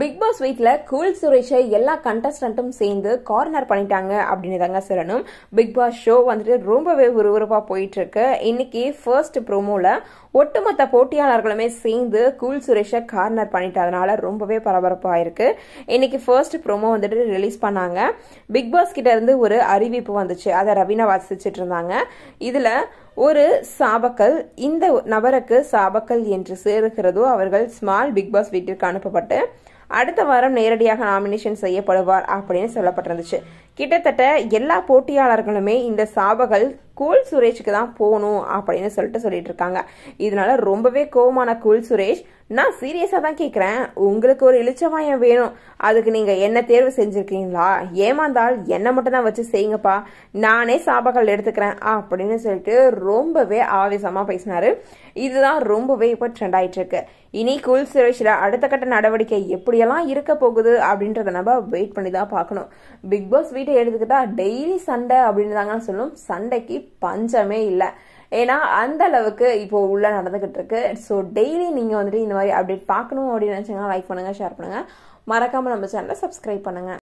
big Boss வீட்டில் cool சுரேஷை எல்லா கண்டஸ்டன்ட்டும் சேர்ந்து கார்னர் பண்ணிட்டாங்க அப்படின்னு தாங்க சொல்லணும் பிக் பாஸ் ஷோ வந்துட்டு ரொம்பவே போயிட்டு போயிட்டுருக்கு இன்னைக்கு ஃபர்ஸ்ட் ப்ரோமோவில் ஒட்டுமொத்த போட்டியாளர்களுமே சேர்ந்து கூல் சுரேஷை கார்னர் பண்ணிட்டதுனால ரொம்பவே பரபரப்பாக இருக்கு இன்னைக்கு ஃபர்ஸ்ட் ப்ரோமோ வந்துட்டு ரிலீஸ் பண்ணாங்க பிக் பாஸ் கிட்ட இருந்து ஒரு அறிவிப்பு வந்துச்சு அதை ரவீனா வாசிச்சுட்டு இருந்தாங்க இதில் ஒரு சாபக்கல் இந்த நபருக்கு சாபக்கல் என்று சேருகிறதோ அவர்கள் ஸ்மால் பிக் பாஸ் வீட்டிற்கு அனுப்பப்பட்டு அடுத்த வாரம் நேரடியாக நாமினேஷன் செய்யப்படுவார் அப்படின்னு சொல்லப்பட்டிருந்துச்சு கிட்டத்தட்ட எல்லா போட்டியாளர்களுமே இந்த சாபகல் கூல் சுரேஷுக்கு தான் போகணும் அப்படின்னு சொல்லிட்டு சொல்லிட்டு இருக்காங்க இதனால ரொம்பவே கோபமான கூல் சுரேஷ் நான் சீரியஸாக தான் கேட்குறேன் உங்களுக்கு ஒரு இளிச்சமாயம் வேணும் அதுக்கு நீங்கள் என்ன தேர்வு செஞ்சுருக்கீங்களா ஏமாந்தால் என்னை மட்டும் தான் வச்சு செய்யுங்கப்பா நானே சாபகல் எடுத்துக்கிறேன் அப்படின்னு சொல்லிட்டு ரொம்பவே ஆவேசமாக பேசினாரு இதுதான் ரொம்பவே இப்போ ட்ரெண்ட் ஆயிட்டு இருக்கு இனி குல் சுரேஷில் அடுத்த கட்ட நடவடிக்கை எப்படியெல்லாம் இருக்க போகுது அப்படின்றத நம்ம வெயிட் பண்ணி தான் பார்க்கணும் பிக் பாஸ் வீட்டை எடுத்துக்கிட்டா டெய்லி சண்டை அப்படின்னு தாங்க சொல்லும் சண்டைக்கு பஞ்சமே இல்லை ஏன்னா அந்த அளவுக்கு இப்போ உள்ளே நடந்துகிட்டு இருக்கு ஸோ டெய்லி நீங்கள் வந்துட்டு இந்த மாதிரி அப்டேட் பார்க்கணும் அப்படின்னு நினச்சிங்கன்னா லைக் பண்ணுங்கள் ஷேர் பண்ணுங்கள் மறக்காமல் நம்ம சேனலை சப்ஸ்கிரைப் பண்ணுங்கள்